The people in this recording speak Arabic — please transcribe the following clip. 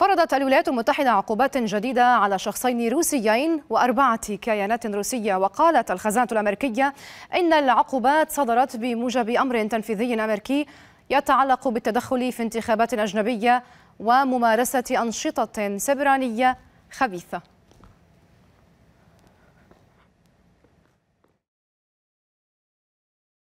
فرضت الولايات المتحدة عقوبات جديدة على شخصين روسيين وأربعة كيانات روسية وقالت الخزانة الأمريكية إن العقوبات صدرت بموجب أمر تنفيذي أمريكي يتعلق بالتدخل في انتخابات أجنبية وممارسة أنشطة سبرانية خبيثة